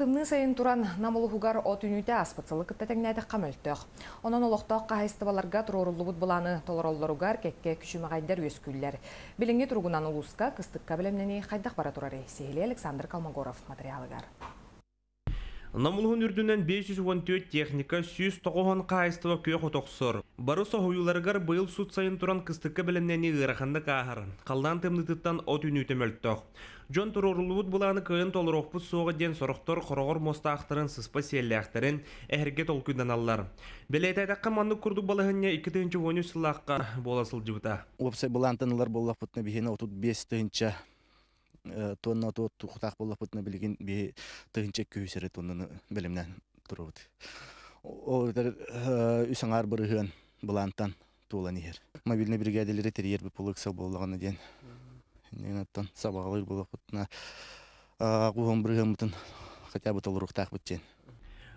Тымны сайын туран намылығығар от үнүті аспытсылық кіттәтен нәді қамөлттіқ. Онан олықтақ қағайстываларға тұрорылығыд кекке толыролларуғар кәкке өз өскүллер. Біліңе тұрғынан ұлысқа қыстық білімнені қайдақ бара Сейлі Александр Калмогоров материалығар. Намулғын үрдінен 514 техника 109 қайыстығы көй құтықсыр. Бары соғуыларғар бұйыл сұт сайын тұран кістікі білімнені ғырақынды қағыр. Қалдан тымнытыттан от үні өтімілттіқ. Джон Тұрорылуыд бұланы толыр оқпыз соғы ден сұрықтыр құрығыр ақтырын сыспа селләқтірін әхірге толкүден аллар. Білетайдаққа манны күрдік балығынне 2-ті сылаққа боласыл жібіта. Опсай бұлантынылар болақ бұтны бігені 35-ті Э, тонна тот тухтак боллап бутна билген би тыгынча көйсере тонны билимнен турут. О дер э, үсәңәр бирһен булантан тула нигер. Мобильне бригаделери терьер бу пулыкса боллагына ден. Ненаттан сабаглы булып бутна гуган бирһен бутын хотя бы толруктак бутчен.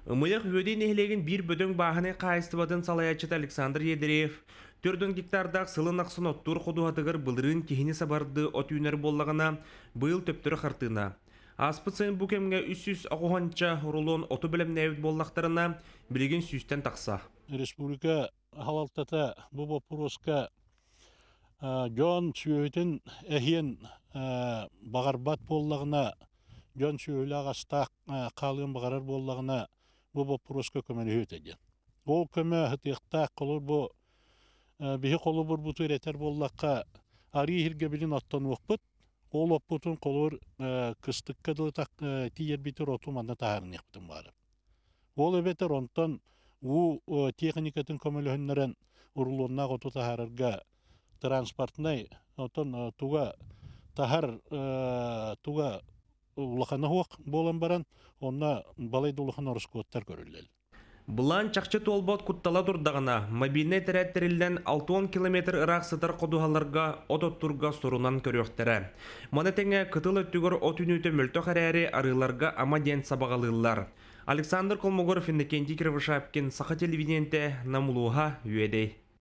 Умылык бөдәй нехлеген бир бөдөң баһаны кайыстыбадын салаячы Александр Едреев Төрдөн сылын сылынақ оттур тұр құдуатығыр бұлырын кейіне сабарды от үйінер боллағына бұл төптірі қартына. Аспыцын бұ кемге 300 ақуғанча рулон оты білім нәуіт боллақтарына білеген сүйістен тақса. Республика халалтата бу вопроска жон сүйеуітін әхен бағарбат боллағына жон сүйеулі агашта қалығын бағарар боллағына бу вопроска көмені өтеген. Ол көмі ғытиқтақ бихи э, холобур бутур этер боллакка ари билин оттон уокпут ол оппутун колор э, кыстыкка дылтак э, тиер битер оту манда таарын яктым бары ол эбетер онтон у техникатын көмөлөһүннөрөн урулуунна оту таарырга транспортный отон туга тахар туга улахана хуак болан баран онна балайды улахана орскуоттар көрүлөл Бұлан чақчы толбот құттала тұрдағына, мобильный тәрәттерілден 6-10 километр ырақ сытыр құдығаларға сорунан сұрынан көріқтірі. Манетеңе күтіл өттігір өті мүлті қарәрі арыларға амаден сабағалылар. Александр Колмогоров, Иннокентий кен Саха телевиденте, намылуға үедей.